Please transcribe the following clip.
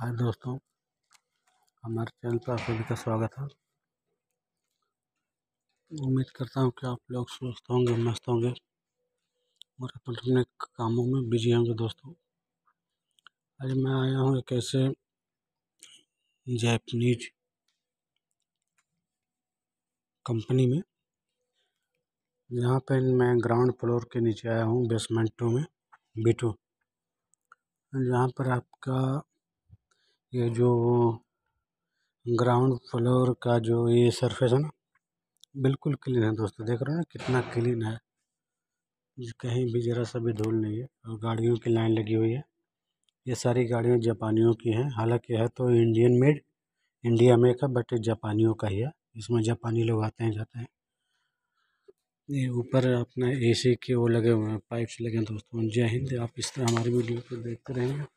हाय दोस्तों हमारे चैनल पर आप सभी का स्वागत है उम्मीद करता हूँ कि आप लोग स्वस्थ होंगे मस्त होंगे और अपने अपने कामों में बिजी होंगे दोस्तों आज मैं आया हूँ एक ऐसे जैपनीज कंपनी में यहाँ पे मैं ग्राउंड फ्लोर के नीचे आया हूँ बेसमेंट टू में बी टू यहाँ पर आपका ये जो ग्राउंड फ्लोर का जो ये सरफेस है ना बिल्कुल क्लीन है दोस्तों देख रहे हो ना कितना क्लीन है कहीं भी ज़रा सा भी धूल नहीं है और गाड़ियों की लाइन लगी हुई है ये सारी गाड़ियाँ जापानियों की हैं हालांकि है तो इंडियन मेड इंडिया में का बट जापानियों का ही है इसमें जापानी लोग आते हैं जाते हैं ये ऊपर अपना एसी के वो लगे हुए हैं पाइप्स लगे हैं दोस्तों जय हिंद आप इस तरह हमारी वीडियो को देखते रहेंगे